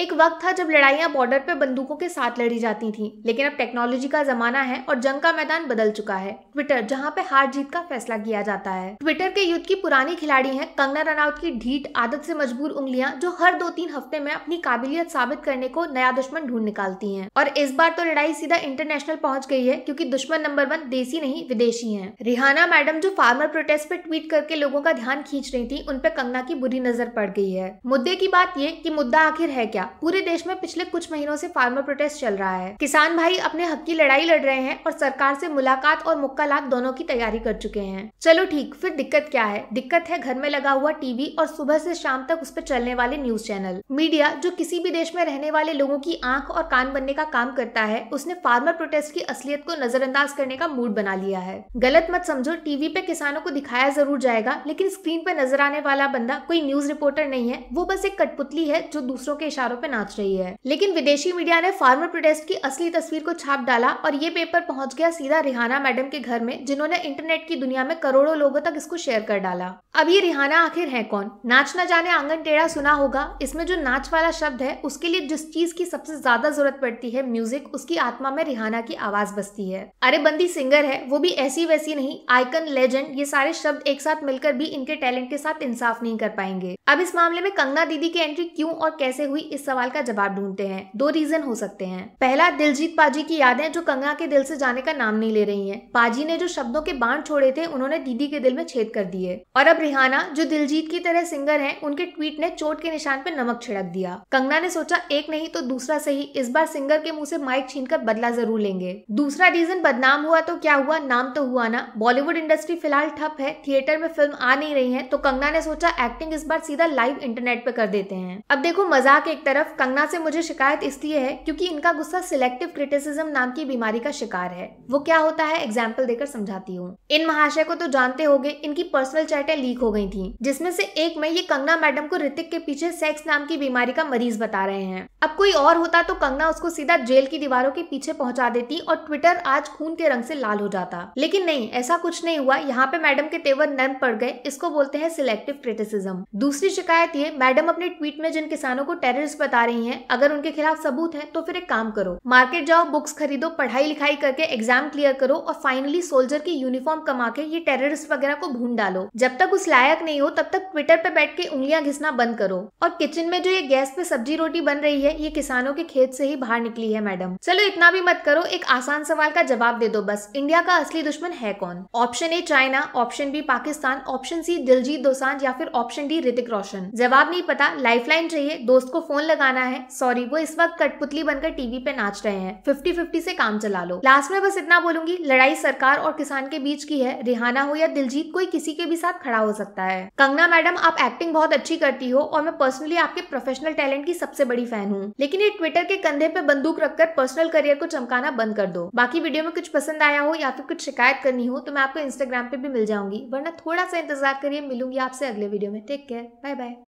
एक वक्त था जब लड़ाइयाँ बॉर्डर पर बंदूकों के साथ लड़ी जाती थीं, लेकिन अब टेक्नोलॉजी का जमाना है और जंग का मैदान बदल चुका है ट्विटर जहाँ पे हार जीत का फैसला किया जाता है ट्विटर के युद्ध की पुरानी खिलाड़ी हैं कंगना रनौत की ढीठ आदत से मजबूर उंगलियां जो हर दो तीन हफ्ते में अपनी काबिलियत साबित करने को नया दुश्मन ढूंढ निकालती है और इस बार तो लड़ाई सीधा इंटरनेशनल पहुँच गई है क्यूँकी दुश्मन नंबर वन देसी नहीं विदेशी है रिहाना मैडम जो फार्मर प्रोटेस्ट पे ट्वीट करके लोगों का ध्यान खींच रही थी उनपे कंगना की बुरी नजर पड़ गई है मुद्दे की बात ये की मुद्दा आखिर है क्या पूरे देश में पिछले कुछ महीनों से फार्मर प्रोटेस्ट चल रहा है किसान भाई अपने हक की लड़ाई लड़ रहे हैं और सरकार से मुलाकात और मुक्का लाभ दोनों की तैयारी कर चुके हैं चलो ठीक फिर दिक्कत क्या है दिक्कत है घर में लगा हुआ टीवी और सुबह से शाम तक उस पर चलने वाले न्यूज चैनल मीडिया जो किसी भी देश में रहने वाले लोगों की आंख और कान बनने का काम करता है उसने फार्मर प्रोटेस्ट की असलियत को नजरअंदाज करने का मूड बना लिया है गलत मत समझो टीवी पे किसानों को दिखाया जरूर जाएगा लेकिन स्क्रीन पर नजर आने वाला बंदा कोई न्यूज रिपोर्टर नहीं है वो बस एक कठपुतली है जो दूसरों के इशारों पे नाच रही है लेकिन विदेशी मीडिया ने फार्मर प्रोटेस्ट की असली तस्वीर को छाप डाला और ये पेपर पहुंच गया सीधा रिहाना मैडम के घर में जिन्होंने इंटरनेट की दुनिया में करोड़ों लोगों तक इसको शेयर कर डाला अब ये रिहाना आखिर है कौन नाच ना जाने आंगन टेढ़ा सुना होगा इसमें जो नाच वाला शब्द है उसके लिए जिस चीज की सबसे ज्यादा जरूरत पड़ती है म्यूजिक उसकी आत्मा में रिहाना की आवाज बसती है अरे बंदी सिंगर है वो भी ऐसी वैसी नहीं आइकन लेजेंड ये सारे शब्द एक साथ मिलकर भी इनके टैलेंट के साथ इंसाफ नहीं कर पाएंगे अब इस मामले में कंगना दीदी की एंट्री क्यों और कैसे हुई इस सवाल का जवाब ढूंढते हैं दो रीजन हो सकते हैं पहला दिलजीत पाजी की यादें जो कंगना के दिल से जाने का नाम नहीं ले रही हैं। पाजी ने जो शब्दों के बांध छोड़े थे उन्होंने दीदी के दिल में छेद कर दिए और अब रिहाना जो दिलजीत की तरह सिंगर है उनके ट्वीट ने चोट के निशान पर नमक छिड़क दिया कंगना ने सोचा एक नहीं तो दूसरा सही इस बार सिंगर के मुंह से माइक छीन बदला जरूर लेंगे दूसरा रीजन बदनाम हुआ तो क्या हुआ नाम तो हुआ ना बॉलीवुड इंडस्ट्री फिलहाल ठप है थिएटर में फिल्म आ नहीं रही है तो कंगना ने सोचा एक्टिंग इस बार सीधा लाइव इंटरनेट पे कर देते हैं अब देखो मजाक एक तरफ तरफ कंगना से मुझे शिकायत इसलिए है क्योंकि इनका गुस्सा सिलेक्टिव क्रिटिसिज्म नाम की बीमारी का शिकार है वो क्या होता है एग्जाम्पल देकर समझाती हूँ इन महाशय को तो जानते हो इनकी पर्सनल चैटें लीक हो गई थी जिसमें से एक में ये कंगना मैडम को ऋतिक के पीछे सेक्स नाम की बीमारी का मरीज बता रहे हैं अब कोई और होता तो कंगना उसको सीधा जेल की दीवारों के पीछे पहुंचा देती और ट्विटर आज खून के रंग से लाल हो जाता लेकिन नहीं ऐसा कुछ नहीं हुआ यहाँ पे मैडम के तेवर नर्म पड़ गए इसको बोलते हैं सिलेक्टिव क्रिटिसिज्म दूसरी शिकायत ये मैडम अपने ट्वीट में जिन किसानों को टेररिस्ट बता रही है अगर उनके खिलाफ सबूत है तो फिर एक काम करो मार्केट जाओ बुक्स खरीदो पढ़ाई लिखाई करके एग्जाम क्लियर करो और फाइनली सोल्जर की यूनिफॉर्म कमा के ये टेररिस्ट वगैरह को भून डालो जब तक उस लायक नहीं हो तब तक ट्विटर पे बैठ के उंगलियां घिसना बंद करो और किचन में जो ये गैस पे सब्जी रोटी बन रही है है ये किसानों के खेत से ही बाहर निकली है मैडम चलो इतना भी मत करो एक आसान सवाल का जवाब दे दो बस इंडिया का असली दुश्मन है कौन option A China option B Pakistan option C Diljit Dosanjh या फिर ऑप्शन डी ऋतिक रोशन जवाब नहीं पता लाइफलाइन चाहिए दोस्त को फोन लगाना है सॉरी वो इस वक्त कठपुतली बनकर टीवी पे नाच रहे हैं फिफ्टी फिफ्टी से काम चला लो लास्ट में बस इतना बोलूंगी लड़ाई सरकार और किसान के बीच की है रिहाना हो या दिलजीत कोई किसी के भी साथ खड़ा हो सकता है कंगना मैडम आप एक्टिंग बहुत अच्छी करती हो और मैं पर्सनली आपके प्रोफेशनल टैलेंट की सबसे बड़ी फैन हूँ हूँ लेकिन ये ट्विटर के कंधे पे बंदूक रखकर पर्सनल करियर को चमकाना बंद कर दो बाकी वीडियो में कुछ पसंद आया हो या फिर कुछ शिकायत करनी हो तो मैं आपको इंस्टाग्राम पे भी मिल जाऊंगी वरना थोड़ा सा इंतजार करिए मिलूंगी आपसे अगले वीडियो में टेक केयर बाय बाय